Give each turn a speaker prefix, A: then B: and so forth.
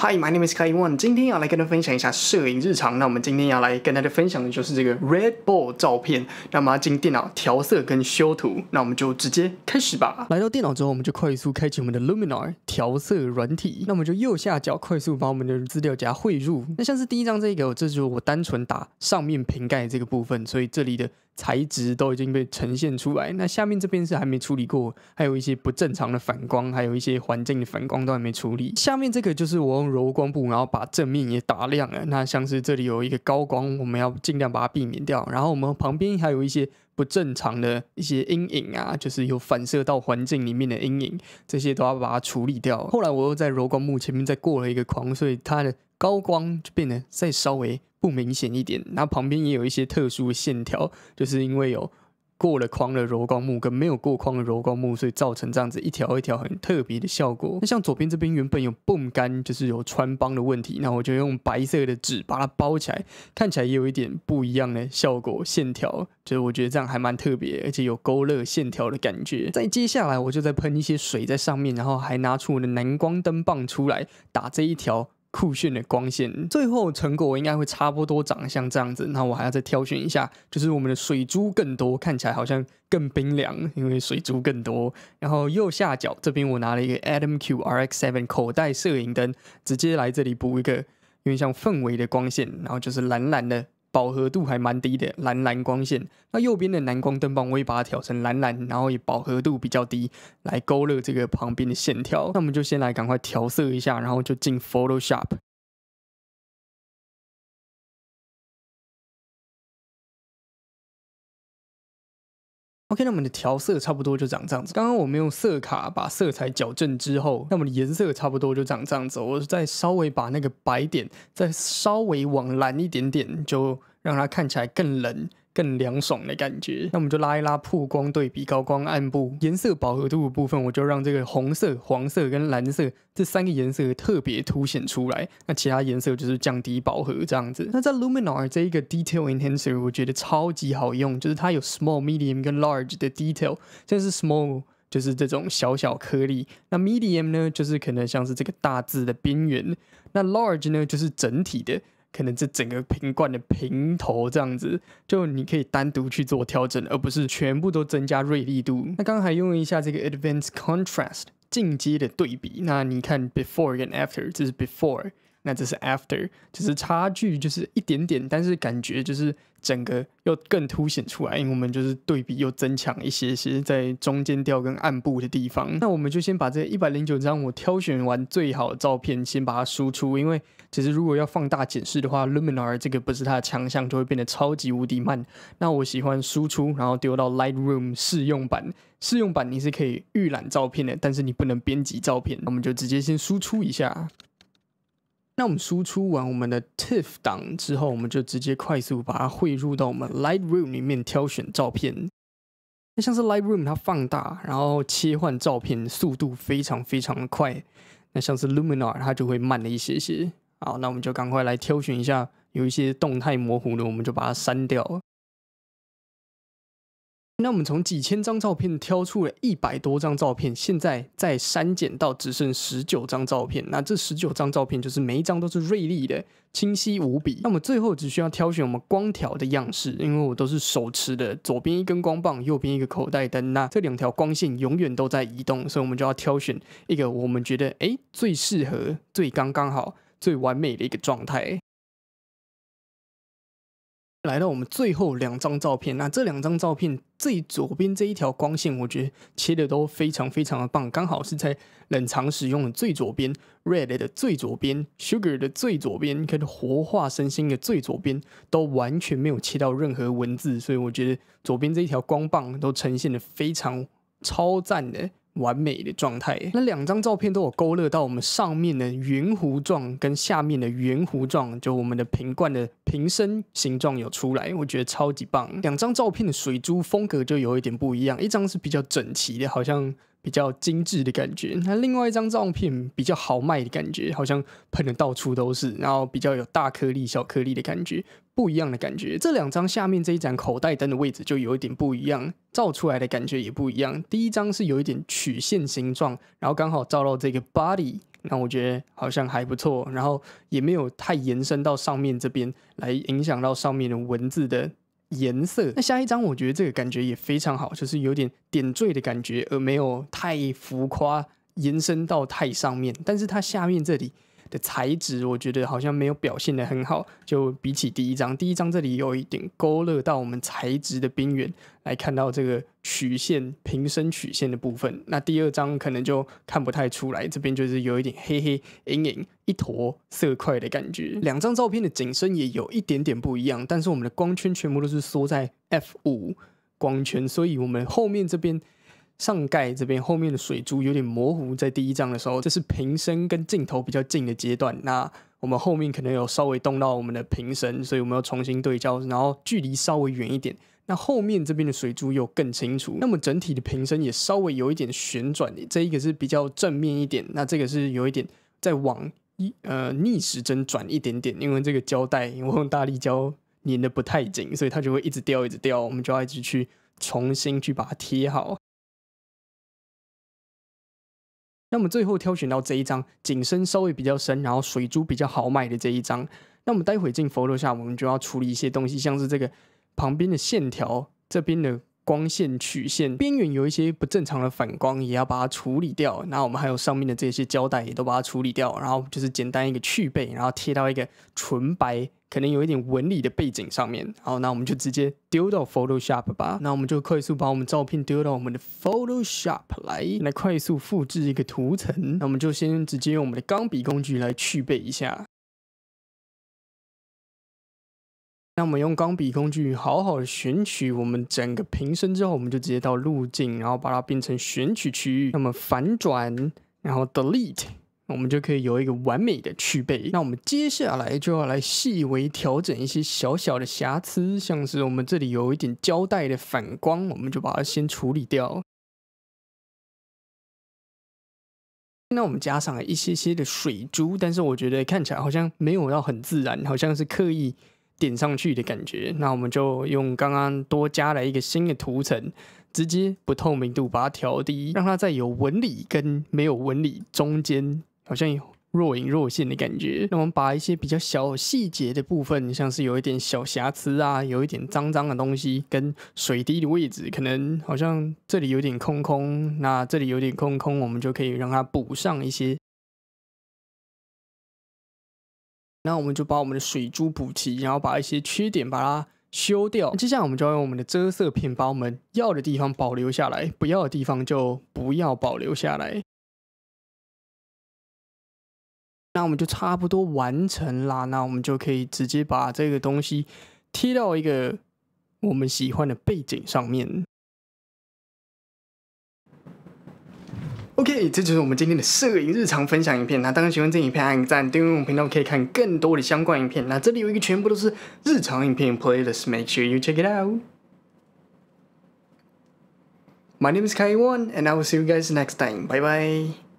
A: Hi，my name is Kaiwan。今天要来跟大家分享一下摄影日常。那我们今天要来跟大家分享的就是这个 Red Bull 照片。那么进电脑调色跟修图，那我们就直接开始吧。来到电脑之后，我们就快速开启我们的 l u m i n a r 调色软体。那我们就右下角快速把我们的资料夹汇入。那像是第一张这个，这就是我单纯打上面瓶盖这个部分，所以这里的。材质都已经被呈现出来，那下面这边是还没处理过，还有一些不正常的反光，还有一些环境的反光都还没处理。下面这个就是我用柔光布，然后把正面也打亮了。那像是这里有一个高光，我们要尽量把它避免掉。然后我们旁边还有一些不正常的一些阴影啊，就是有反射到环境里面的阴影，这些都要把它处理掉。后来我又在柔光幕前面再过了一个框，所以它的高光就变得再稍微。不明显一点，那旁边也有一些特殊的线条，就是因为有过了框的柔光幕跟没有过框的柔光幕，所以造成这样子一条一条很特别的效果。那像左边这边原本有泵杆，就是有穿帮的问题，那我就用白色的纸把它包起来，看起来也有一点不一样的效果。线条就是我觉得这样还蛮特别，而且有勾勒线条的感觉。再接下来我就再喷一些水在上面，然后还拿出我的蓝光灯棒出来打这一条。酷炫的光线，最后成果应该会差不多，长得像这样子。那我还要再挑选一下，就是我们的水珠更多，看起来好像更冰凉，因为水珠更多。然后右下角这边，我拿了一个 a d a m Q RX Seven 口袋摄影灯，直接来这里补一个点像氛围的光线，然后就是蓝蓝的。饱和度还蛮低的，蓝蓝光线。那右边的蓝光灯棒，我也把它调成蓝蓝，然后也饱和度比较低，来勾勒这个旁边的线条。那我们就先来赶快调色一下，然后就进 Photoshop。OK，那我们的调色差不多就长这样子。刚刚我们用色卡把色彩矫正之后，那我们的颜色差不多就长这样子。我再稍微把那个白点再稍微往蓝一点点，就让它看起来更冷。更凉爽的感觉，那我们就拉一拉曝光对比，高光暗部颜色饱和度的部分，我就让这个红色、黄色跟蓝色这三个颜色特别凸显出来，那其他颜色就是降低饱和这样子。那在 Luminar 这一个 Detail Enhancer 我觉得超级好用，就是它有 Small、Medium 跟 Large 的 Detail。这是 Small，就是这种小小颗粒；那 Medium 呢，就是可能像是这个大字的边缘；那 Large 呢，就是整体的。可能这整个瓶罐的瓶头这样子，就你可以单独去做调整，而不是全部都增加锐利度。那刚才还用一下这个 Advanced Contrast 进阶的对比，那你看 Before 跟 After，这是 Before。那这是 after，就是差距就是一点点，但是感觉就是整个又更凸显出来，因为我们就是对比又增强一些，其在中间调跟暗部的地方。那我们就先把这一百零九张我挑选完最好照片，先把它输出，因为其实如果要放大检视的话，Luminar 这个不是它的强项，就会变得超级无敌慢。那我喜欢输出，然后丢到 Lightroom 试用版，试用版你是可以预览照片的，但是你不能编辑照片。我们就直接先输出一下。那我们输出完我们的 TIFF 档之后，我们就直接快速把它汇入到我们 Lightroom 里面挑选照片。那像是 Lightroom，它放大然后切换照片速度非常非常的快。那像是 Luminar，它就会慢了一些些。好，那我们就赶快来挑选一下，有一些动态模糊的，我们就把它删掉。那我们从几千张照片挑出了一百多张照片，现在再删减到只剩十九张照片。那这十九张照片就是每张都是锐利的、清晰无比。那我最后只需要挑选我们光条的样式，因为我都是手持的，左边一根光棒，右边一个口袋灯。那这两条光线永远都在移动，所以我们就要挑选一个我们觉得哎最适合、最刚刚好、最完美的一个状态。来到我们最后两张照片，那这两张照片最左边这一条光线，我觉得切的都非常非常的棒，刚好是在冷藏使用的最左边，Red 的最左边，Sugar 的最左边，跟活化身心的最左边，都完全没有切到任何文字，所以我觉得左边这一条光棒都呈现的非常超赞的。完美的状态。那两张照片都有勾勒到我们上面的圆弧状跟下面的圆弧状，就我们的瓶罐的瓶身形状有出来，我觉得超级棒。两张照片的水珠风格就有一点不一样，一张是比较整齐的，好像。比较精致的感觉，那另外一张照片比较豪迈的感觉，好像喷的到处都是，然后比较有大颗粒、小颗粒的感觉，不一样的感觉。这两张下面这一盏口袋灯的位置就有一点不一样，照出来的感觉也不一样。第一张是有一点曲线形状，然后刚好照到这个 body，那我觉得好像还不错，然后也没有太延伸到上面这边来影响到上面的文字的。颜色，那下一张我觉得这个感觉也非常好，就是有点点缀的感觉，而没有太浮夸，延伸到太上面。但是它下面这里。的材质，我觉得好像没有表现的很好。就比起第一张，第一张这里有一点勾勒到我们材质的边缘，来看到这个曲线平身曲线的部分。那第二张可能就看不太出来，这边就是有一点黑黑隐影一坨色块的感觉。两张照片的景深也有一点点不一样，但是我们的光圈全部都是缩在 f 五光圈，所以我们后面这边。上盖这边后面的水珠有点模糊，在第一张的时候，这是瓶身跟镜头比较近的阶段。那我们后面可能有稍微动到我们的瓶身，所以我们要重新对焦，然后距离稍微远一点。那后面这边的水珠又更清楚。那么整体的瓶身也稍微有一点旋转，这一个是比较正面一点。那这个是有一点在往一呃逆时针转一点点，因为这个胶带用大力胶粘的不太紧，所以它就会一直掉，一直掉。我们就要一直去重新去把它贴好。那么最后挑选到这一张景深稍微比较深，然后水珠比较好买的这一张。那我们待会进 Photoshop，我们就要处理一些东西，像是这个旁边的线条，这边的光线曲线边缘有一些不正常的反光，也要把它处理掉。然后我们还有上面的这些胶带，也都把它处理掉。然后就是简单一个去背，然后贴到一个纯白。可能有一点纹理的背景上面，好，那我们就直接丢到 Photoshop 吧。那我们就快速把我们照片丢到我们的 Photoshop 来，来快速复制一个图层。那我们就先直接用我们的钢笔工具来去背一下。那我们用钢笔工具好好的选取我们整个瓶身之后，我们就直接到路径，然后把它变成选取区域。那么反转，然后 Delete。我们就可以有一个完美的去背。那我们接下来就要来细微调整一些小小的瑕疵，像是我们这里有一点胶带的反光，我们就把它先处理掉。那我们加上了一些些的水珠，但是我觉得看起来好像没有要很自然，好像是刻意点上去的感觉。那我们就用刚刚多加了一个新的涂层，直接不透明度把它调低，让它在有纹理跟没有纹理中间。好像有若隐若现的感觉。那我们把一些比较小细节的部分，像是有一点小瑕疵啊，有一点脏脏的东西，跟水滴的位置，可能好像这里有点空空，那这里有点空空，我们就可以让它补上一些。那我们就把我们的水珠补齐，然后把一些缺点把它修掉。接下来我们就要用我们的遮色片，把我们要的地方保留下来，不要的地方就不要保留下来。那我们就差不多完成啦，那我们就可以直接把这个东西贴到一个我们喜欢的背景上面。OK，这就是我们今天的摄影日常分享影片。那当然，喜欢这影片按个赞，订阅我们频道可以看更多的相关影片。那这里有一个全部都是日常影片 playlist，make sure you check it out. My name is Kaiwan，and I will see you guys next time. Bye bye.